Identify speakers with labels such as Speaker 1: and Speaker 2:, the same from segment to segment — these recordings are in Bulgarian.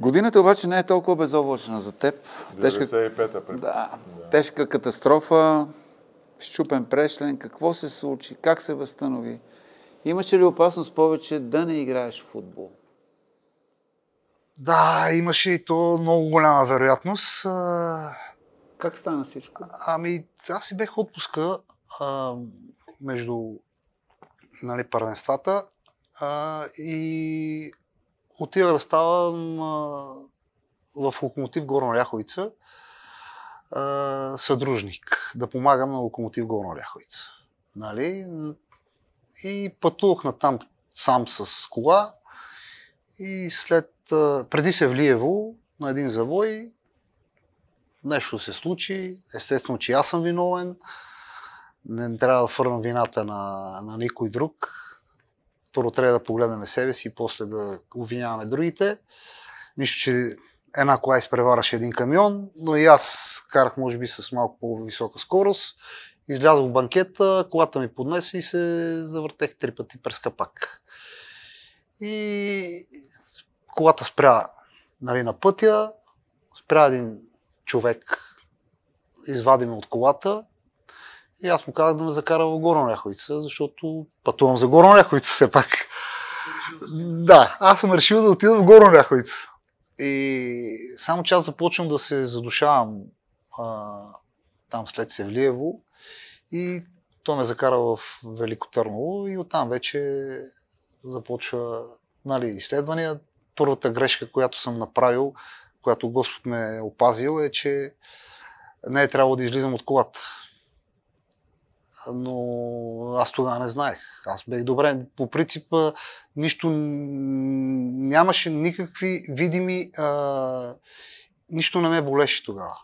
Speaker 1: Годината обаче не е толкова безоблачна за теб. 95-та. Да, да, тежка катастрофа, щупен прешлен, какво се случи, как се възстанови. Имаше ли опасност повече да не играеш в футбол? Да, имаше и то много голяма вероятност. Как стана всичко? Ами, аз си бех отпуска а, между нали, първенствата а, и Отива да ставам в локомотив Горна Ряховица съдружник, да помагам на локомотив Горна Ряховица. Нали? И пътувах на там сам с кола и след, преди се е Влиево, на един завой, нещо се случи, естествено, че аз съм виновен, не трябва да фърна вината на, на никой друг, първо трябва да погледнем себе си и после да обвиняваме другите. Нищо, че една кола изпревараше един камион, но и аз карах, може би, с малко по-висока скорост. Излязох в банкета, колата ми поднесе и се завъртех три пъти през капак. И колата спря нали, на пътя, спря един човек, извади ме от колата и аз му казах да ме закара в Горна Ряховица, защото пътувам за Горна Ряховица все пак. Да, аз съм решил да отида в Горна Ряховица. И само че аз започвам да се задушавам а, там след Севлиево и той ме закара в Велико Търново и оттам вече започва нали, изследвания. Първата грешка, която съм направил, която Господ ме е опазил, е, че не е трябвало да излизам от колата но аз тогава не знаех. Аз бех добре. По принцип, нищо нямаше никакви видими. А, нищо не ме болеше тогава.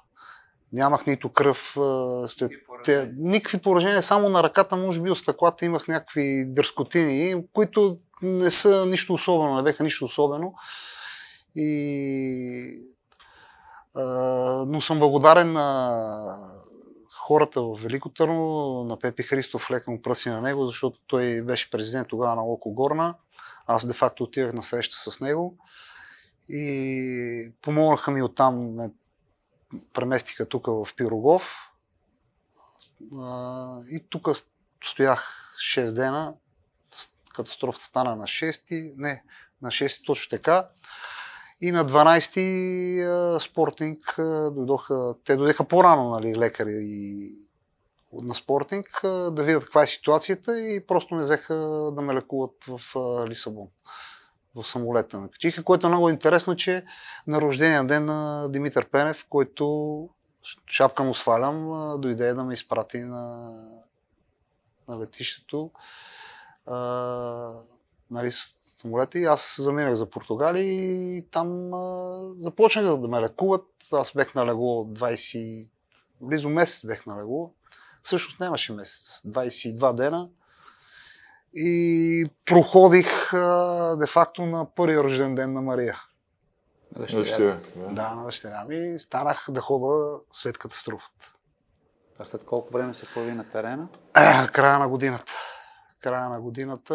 Speaker 1: Нямах нито кръв. А, след... Те, никакви поражения, само на ръката, може би, стъклата имах някакви дърскотини, които не са нищо особено, не беха нищо особено. И... А, но съм благодарен на хората в Велико Търно на Пепи Христов лека му пръси на него, защото той беше президент тогава на Локо Горна. Аз де-факто отивах на среща с него и помогнаха ми оттам, ме преместиха тук в Пирогов. И тук стоях 6 дена, катастрофата стана на 6, не, на 6 точно така. И на 12-ти Спортинг дойдоха, те дойдеха по-рано, нали, лекари и на Спортинг, да видят каква е ситуацията и просто ме взеха да ме лекуват в Лисабон в самолета ме качиха, което е много интересно, че на рождения ден на Димитър Пенев, който шапка му свалям, дойде да ме изпрати на, на летището нали, самолета и аз заминах за Португалия и там а, започнаха да ме лекуват. Аз бех на легло 20, близо месец бех на легло. Всъщност нямаше месец, 22 дена. И проходих де-факто на първия рожден ден на Мария. На дъщеря. да. да, на дъщеря ми. Станах да хода след катастрофата. А след колко време се появи на терена? А, е, края на годината края на годината,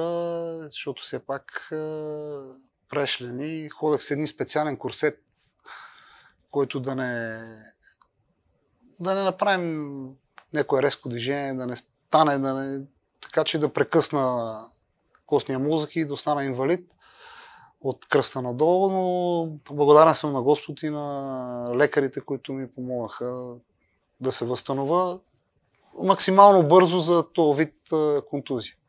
Speaker 1: защото все пак е, прешлени. ходах с един специален курсет, който да не да не направим някое резко движение, да не стане, да не, така че да прекъсна костния мозък и да остана инвалид от кръста надолу, но благодарен съм на Господ и на лекарите, които ми помогнаха да се възстановя максимално бързо за този вид е, контузия.